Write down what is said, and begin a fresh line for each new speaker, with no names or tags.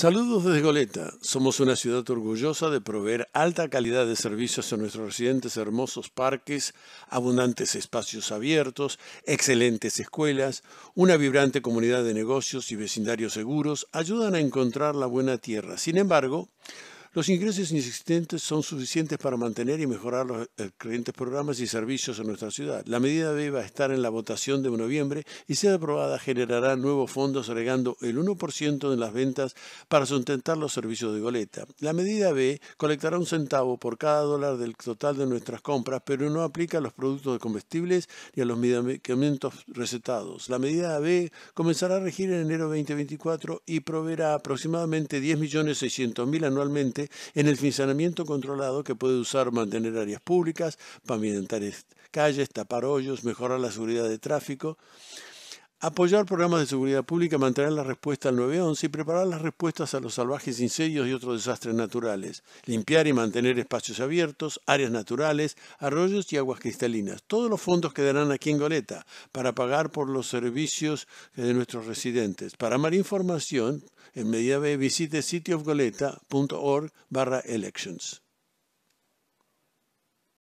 Saludos desde Goleta. Somos una ciudad orgullosa de proveer alta calidad de servicios a nuestros residentes, hermosos parques, abundantes espacios abiertos, excelentes escuelas, una vibrante comunidad de negocios y vecindarios seguros ayudan a encontrar la buena tierra. Sin embargo, los ingresos inexistentes son suficientes para mantener y mejorar los eh, creyentes programas y servicios en nuestra ciudad. La medida B va a estar en la votación de noviembre y, si es aprobada, generará nuevos fondos agregando el 1% de las ventas para sustentar los servicios de goleta. La medida B colectará un centavo por cada dólar del total de nuestras compras, pero no aplica a los productos de comestibles ni a los medicamentos recetados. La medida B comenzará a regir en enero 2024 y proveerá aproximadamente 10.600.000 anualmente en el funcionamiento controlado que puede usar mantener áreas públicas, pavimentar calles, tapar hoyos, mejorar la seguridad de tráfico, Apoyar programas de seguridad pública, mantener la respuesta al 911 y preparar las respuestas a los salvajes incendios y otros desastres naturales. Limpiar y mantener espacios abiertos, áreas naturales, arroyos y aguas cristalinas. Todos los fondos quedarán aquí en Goleta para pagar por los servicios eh, de nuestros residentes. Para más información, en medida B, visite cityofgoleta.org barra elections.